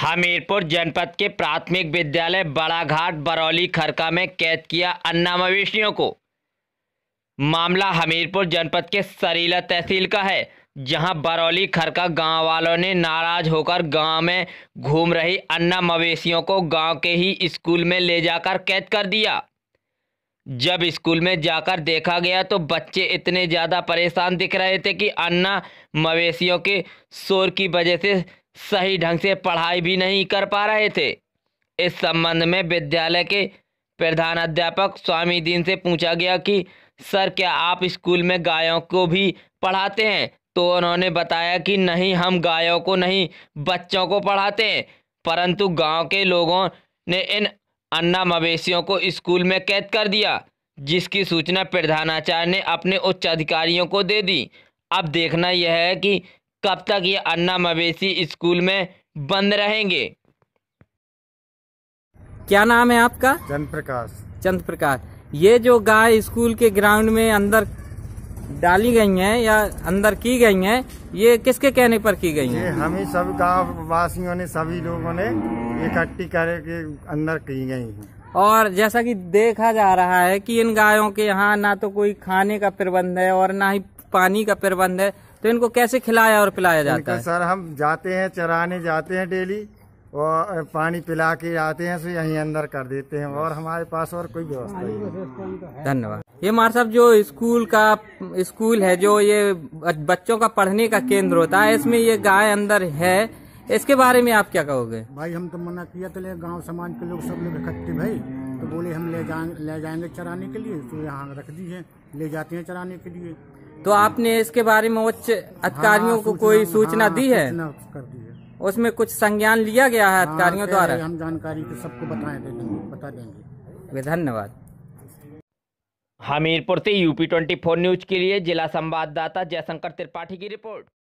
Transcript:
हमीरपुर जनपद के प्राथमिक विद्यालय बड़ाघाट बरौली खरका में कैद किया अन्ना मवेशियों को मामला हमीरपुर जनपद के सरीला तहसील का है जहां बरौली खरका गांव वालों ने नाराज होकर गांव में घूम रही अन्ना मवेशियों को गांव के ही स्कूल में ले जाकर कैद कर दिया जब स्कूल में जाकर देखा गया तो बच्चे इतने ज़्यादा परेशान दिख रहे थे कि अन्ना मवेशियों के शोर की वजह से सही ढंग से पढ़ाई भी नहीं कर पा रहे थे इस संबंध में विद्यालय के प्रधानाध्यापक स्वामी दीन से पूछा गया कि सर क्या आप स्कूल में गायों को भी पढ़ाते हैं तो उन्होंने बताया कि नहीं हम गायों को नहीं बच्चों को पढ़ाते हैं परंतु गांव के लोगों ने इन अन्ना मवेशियों को स्कूल में कैद कर दिया जिसकी सूचना प्रधानाचार्य ने अपने उच्च अधिकारियों को दे दी अब देखना यह है कि कब तक ये अन्ना मवेशी स्कूल में बंद रहेंगे क्या नाम है आपका चंद प्रकाश चंद प्रकाश ये जो गाय स्कूल के ग्राउंड में अंदर डाली गई हैं या अंदर की गई हैं ये किसके कहने पर की गई है हम ही सब गांव वासियों ने सभी लोगों ने इकट्ठी करके अंदर की गई हैं और जैसा कि देखा जा रहा है कि इन गायों के यहाँ ना तो कोई खाने का प्रबंध है और ना ही पानी का प्रबंध है तो इनको कैसे खिलाया और पिलाया जाता है सर हम जाते हैं चराने जाते हैं डेली और पानी पिला के आते हैं सो यहीं अंदर कर देते हैं और हमारे पास और कोई व्यवस्था नहीं धन्यवाद ये मार साहब जो स्कूल का स्कूल है जो ये बच्चों का पढ़ने का केंद्र होता है इसमें ये गाय अंदर है इसके बारे में आप क्या कहोगे भाई हम तो मना किया तो गाँव समाज के लोग सब लोग इकट्ठे भाई तो बोले हम ले ले जाएंगे चराने के लिए तो यहाँ रख दी है ले जाते हैं चराने के लिए तो आपने इसके बारे में उच्च अधिकारियों हाँ, को कोई हाँ, सूचना हाँ, दी है उसमें कुछ संज्ञान लिया गया है हाँ, अधिकारियों द्वारा हम जानकारी तो सबको बताए बता देंगे धन्यवाद हमीरपुर से यूपी 24 न्यूज के लिए जिला संवाददाता जयशंकर त्रिपाठी की रिपोर्ट